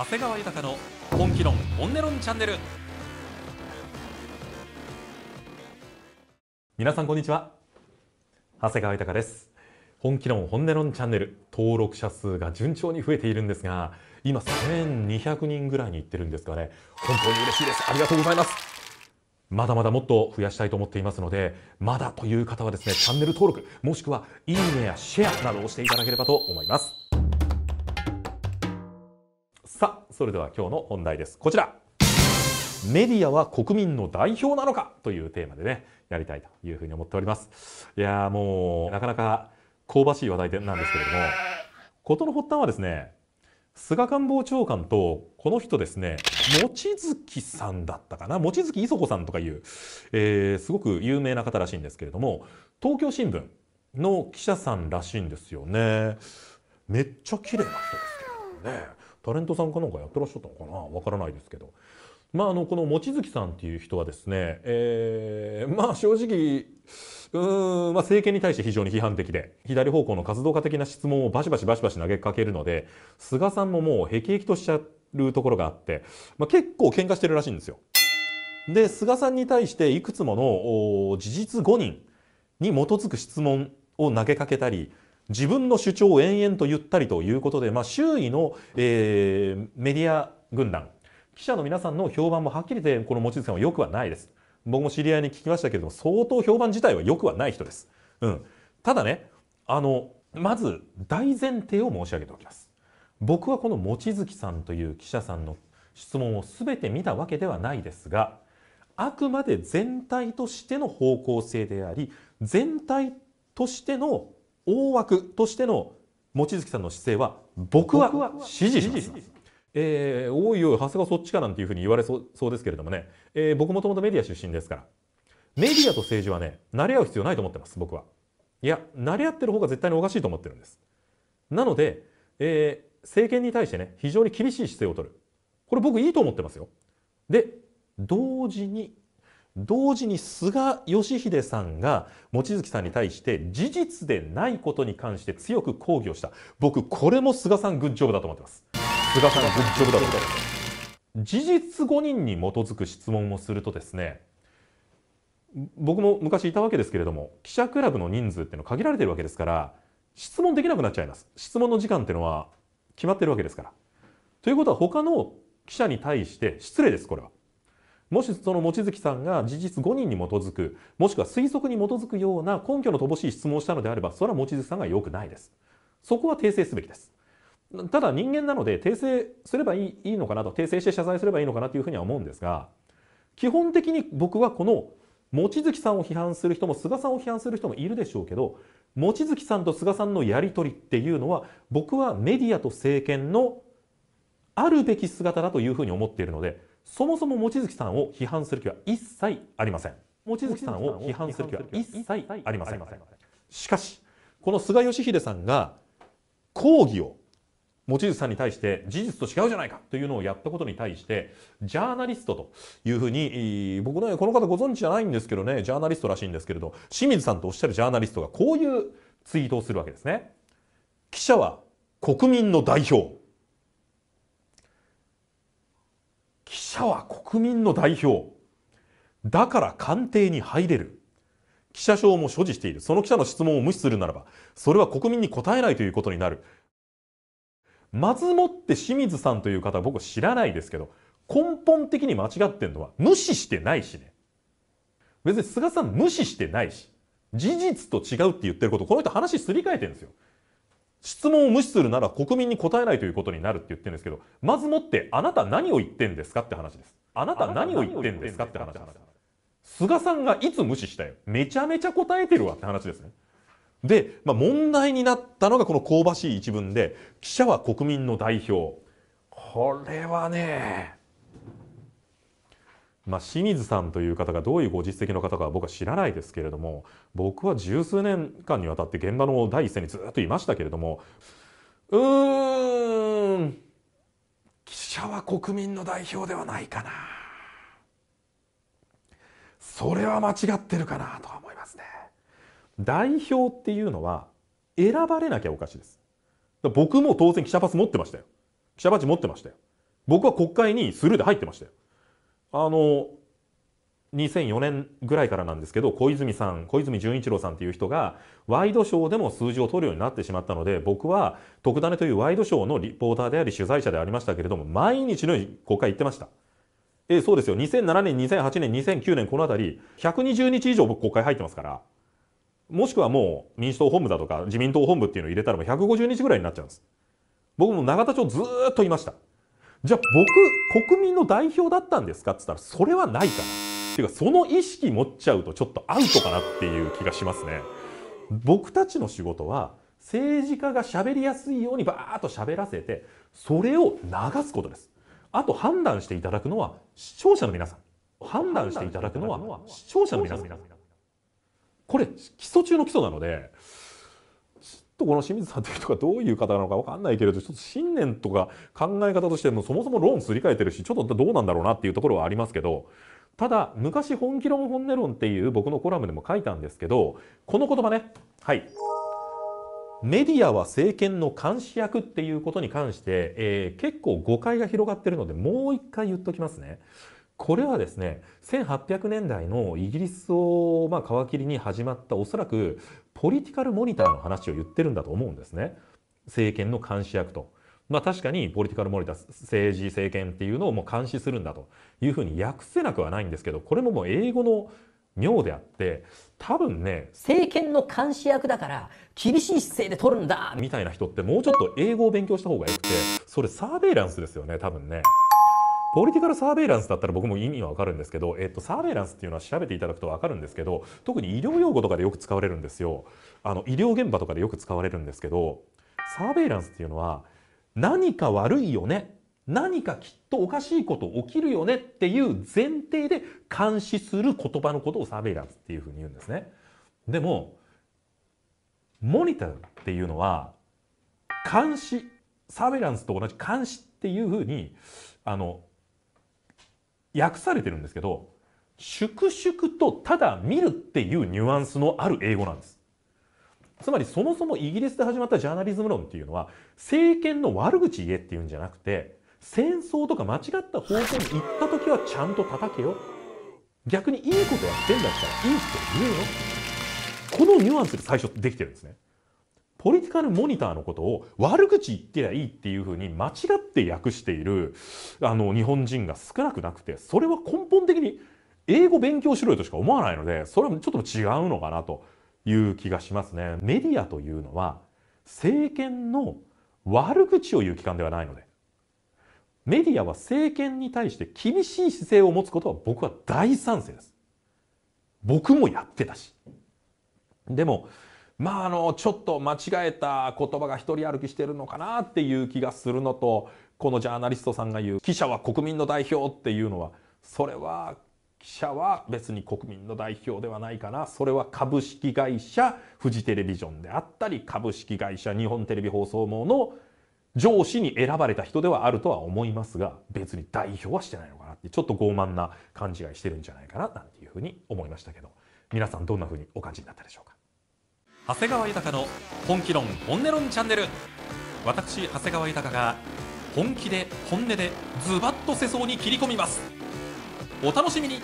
長谷川豊の本気論本音論チャンネル皆さんこんにちは長谷川豊です本気論本音論チャンネル登録者数が順調に増えているんですが今1200人ぐらいにいってるんですかね本当に嬉しいですありがとうございますまだまだもっと増やしたいと思っていますのでまだという方はですねチャンネル登録もしくはいいねやシェアなどをしていただければと思いますそれでは今日の本題ですこちらメディアは国民の代表なのかというテーマでねやりたいというふうに思っておりますいやもうなかなか香ばしい話題なんですけれども事の発端はですね菅官房長官とこの人ですね望月さんだったかな望月磯子さんとかいう、えー、すごく有名な方らしいんですけれども東京新聞の記者さんらしいんですよねめっちゃ綺麗な人ですけれどもねタレントさんかなんかやってらっしゃったのかなわからないですけど。まあ、あのこの望月さんっていう人はですね、えー、まあ正直うん、まあ、政権に対して非常に批判的で左方向の活動家的な質問をバシバシバシバシ投げかけるので菅さんももうへきへきとしちゃるところがあって、まあ、結構喧嘩してるらしいんですよ。で菅さんに対していくつもの事実誤認に基づく質問を投げかけたり自分の主張を延々と言ったりということで、まあ、周囲の、えー、メディア軍団、記者の皆さんの評判もはっきり言って、この望月さんは良くはないです。僕も知り合いに聞きましたけれども、相当評判自体は良くはない人です。うん。ただね、あの、まず大前提を申し上げておきます。僕はこの望月さんという記者さんの質問を全て見たわけではないですが、あくまで全体としての方向性であり、全体としての大枠としての望月さんの姿勢は僕は支持します。えー、おいおい、長谷川そっちかなんていうふうに言われそうそうですけれどもね、えー、僕もともとメディア出身ですから、メディアと政治はね、慣れ合う必要ないと思ってます、僕は。いや、慣れ合ってる方が絶対におかしいと思ってるんです。なので、えー、政権に対してね、非常に厳しい姿勢を取る。これ僕いいと思ってますよ。で、同時に同時に菅義偉さんが望月さんに対して事実でないことに関して強く抗議をした僕これも菅さんグッジョブだと思ってます菅さんグッジョブだと思ってます事実誤認に基づく質問をするとですね僕も昔いたわけですけれども記者クラブの人数っていうのは限られてるわけですから質問できなくなっちゃいます質問の時間っていうのは決まってるわけですからということは他の記者に対して失礼ですこれはもしその望月さんが事実誤認に基づく、もしくは推測に基づくような根拠の乏しい質問をしたのであれば、それは望月さんが良くないです。そこは訂正すべきです。ただ人間なので訂正すればいいのかなと、訂正して謝罪すればいいのかなというふうには思うんですが、基本的に僕はこの望月さんを批判する人も菅さんを批判する人もいるでしょうけど、望月さんと菅さんのやりとりっていうのは、僕はメディアと政権のあるべき姿だというふうに思っているので、そもそも望月さんを批判する気は一切ありません望月さんを批判する気は一切ありませんしかしこの菅義偉さんが抗議を望月さんに対して事実と違うじゃないかというのをやったことに対してジャーナリストというふうに僕ねこの方ご存知じゃないんですけどねジャーナリストらしいんですけれど清水さんとおっしゃるジャーナリストがこういうツイートをするわけですね。記者は国民の代表記者は国民の代表。だから官邸に入れる。記者証も所持している。その記者の質問を無視するならば、それは国民に答えないということになる。まずもって清水さんという方は僕知らないですけど、根本的に間違ってんのは無視してないしね。別に菅さん無視してないし、事実と違うって言ってること、この人話すり替えてるんですよ。質問を無視するなら国民に答えないということになるって言ってるんですけど、まずもってあなた何を言ってんですかって話です。あなた何を言ってんですかって話です。菅さんがいつ無視したよ。めちゃめちゃ答えてるわって話ですね。で、まあ、問題になったのがこの香ばしい一文で、記者は国民の代表。これはね、まあ、清水さんという方がどういうご実績の方か僕は知らないですけれども僕は十数年間にわたって現場の第一線にずっといましたけれどもうーん記者は国民の代表ではないかなそれは間違ってるかなとは思いますね代表っていうのは選ばれなきゃおかしいです僕も当然記者パス持ってましたよ記者バッジ持ってましたよ僕は国会にスルーで入ってましたよあの2004年ぐらいからなんですけど小泉さん小泉純一郎さんっていう人がワイドショーでも数字を取るようになってしまったので僕は「特ダネ」というワイドショーのリポーターであり取材者でありましたけれども毎日のように国会行ってました。えそうですよ2007年2008年2009年この辺り120日以上僕国会入ってますからもしくはもう民主党本部だとか自民党本部っていうのを入れたらもう150日ぐらいになっちゃうんです僕も永田町ずっといましたじゃあ僕国民の代表だったんですかっつったらそれはないかな。っていうかその意識持っちゃうとちょっとアウトかなっていう気がしますね僕たちの仕事は政治家が喋りやすいようにバーッと喋らせてそれを流すことですあと判断していただくのは視聴者の皆さん判断していただくのは視聴者の皆さんこれ基礎中の基礎なのでとこの清水さんという人がどういう方なのか分かんないけれどちょっと信念とか考え方としてもそもそも論すり替えてるしちょっとどうなんだろうなっていうところはありますけどただ昔「本気論本音論」っていう僕のコラムでも書いたんですけどこの言葉ねはいメディアは政権の監視役っていうことに関して、えー、結構誤解が広がってるのでもう一回言っときますね。これはですね、1800年代のイギリスをまあ皮切りに始まったおそらくポリティカルモニターの話を言ってるんだと思うんですね。政権の監視役と。まあ確かにポリティカルモニター、政治、政権っていうのをもう監視するんだというふうに訳せなくはないんですけど、これももう英語の妙であって多分ね政権の監視役だから厳しい姿勢で取るんだみたいな人ってもうちょっと英語を勉強した方がよくてそれサーベイランスですよね多分ね。ポリティカルサーベイランスだったら僕も意味はわかるんですけど、えっと、サーベイランスっていうのは調べていただくとわかるんですけど、特に医療用語とかでよく使われるんですよ。あの、医療現場とかでよく使われるんですけど、サーベイランスっていうのは、何か悪いよね。何かきっとおかしいこと起きるよねっていう前提で監視する言葉のことをサーベイランスっていうふうに言うんですね。でも、モニターっていうのは、監視、サーベイランスと同じ監視っていうふうに、あの、訳されてるんですけど、粛々とただ見るっていうニュアンスのある英語なんです。つまりそもそもイギリスで始まったジャーナリズム論っていうのは、政権の悪口言えっていうんじゃなくて、戦争とか間違った方向に行った時はちゃんと叩けよ。逆にいいことやってんだったらいいって言えよ。このニュアンスで最初できてるんですね。ポリティカルモニターのことを悪口言ってりゃいいっていうふうに間違って訳しているあの日本人が少なくなくてそれは根本的に英語勉強しろよとしか思わないのでそれはちょっと違うのかなという気がしますね。メディアというのは政権の悪口を言う機関ではないのでメディアは政権に対して厳しい姿勢を持つことは僕は大賛成です。僕もやってたし。でもまあ、あの、ちょっと間違えた言葉が一人歩きしてるのかなっていう気がするのと、このジャーナリストさんが言う、記者は国民の代表っていうのは、それは、記者は別に国民の代表ではないかな。それは株式会社フジテレビジョンであったり、株式会社日本テレビ放送網の上司に選ばれた人ではあるとは思いますが、別に代表はしてないのかなって、ちょっと傲慢な勘違いしてるんじゃないかな、なんていうふうに思いましたけど、皆さんどんなふうにお感じになったでしょうか。長谷川豊の本気論本音論チャンネル私長谷川豊が本気で本音でズバッと世相に切り込みますお楽しみに